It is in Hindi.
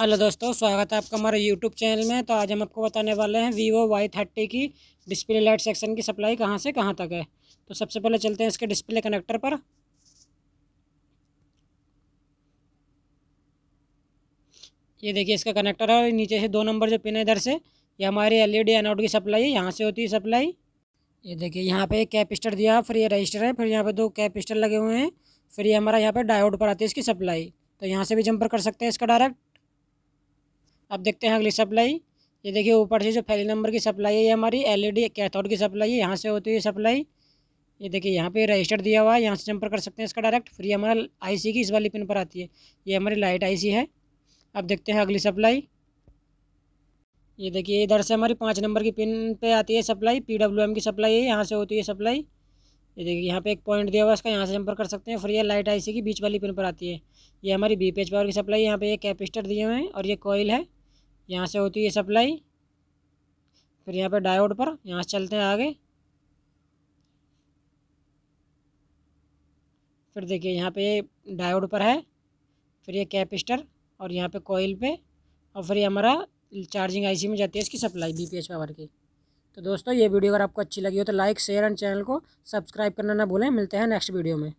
हेलो दोस्तों स्वागत है आपका हमारे यूट्यूब चैनल में तो आज हम आपको बताने वाले हैं वीवो वाई थर्टी की डिस्प्ले लाइट सेक्शन की सप्लाई कहाँ से कहाँ तक है तो सबसे पहले चलते हैं इसके डिस्प्ले कनेक्टर पर ये देखिए इसका कनेक्टर है और नीचे से दो नंबर जो पिन है इधर से ये हमारी एल ई डी की सप्लाई है यहाँ से होती है सप्लाई ये देखिए यहाँ पर एक कैपिस्टर दिया फिर ये रजिस्टर है फिर यहाँ पर दो कैपिस्टर लगे हुए हैं फिर ये हमारा यहाँ पर डायोड पर आती है इसकी सप्लाई तो यहाँ से भी जंपर कर सकते हैं इसका डायरेक्ट अब देखते हैं अगली सप्लाई ये देखिए ऊपर से जो फैली नंबर की सप्लाई है ये हमारी एलईडी e कैथोड की सप्लाई है यहाँ से होती है सप्लाई ये देखिए यहाँ पे रजिस्टर दिया हुआ है यहाँ से संपर्क कर सकते हैं इसका डायरेक्ट फिर ये हमारा आईसी की इस वाली पिन पर आती है ये हमारी लाइट आईसी है अब देखते हैं अगली सप्लाई ये देखिए इधर से हमारी पाँच नंबर की पिन पर आती है सप्लाई पी एम की सप्लाई है यहाँ से होती है सप्लाई ये देखिए यहाँ पे एक पॉइंट दिया हुआ है इसका यहाँ से संपर्क कर सकते हैं फिर है लाइट आईसी की बीच वाली पिन पर आती है ये हमारी बी पी एच पावर की सप्लाई यहाँ पे ये कैपेसिटर दिए हुए हैं और ये कॉयल है यहाँ से होती है सप्लाई फिर यहाँ पे डायोड पर यहाँ से चलते हैं आगे फिर देखिए यहाँ पे डायोड पर है फिर ये कैपेसिटर और यहाँ पे कोयल पे और फिर ये हमारा चार्जिंग आईसी में जाती है इसकी सप्लाई बीपीएच पावर की तो दोस्तों ये वीडियो अगर आपको अच्छी लगी हो तो लाइक शेयर एंड चैनल को सब्सक्राइब करना ना भूलें मिलते हैं नेक्स्ट वीडियो में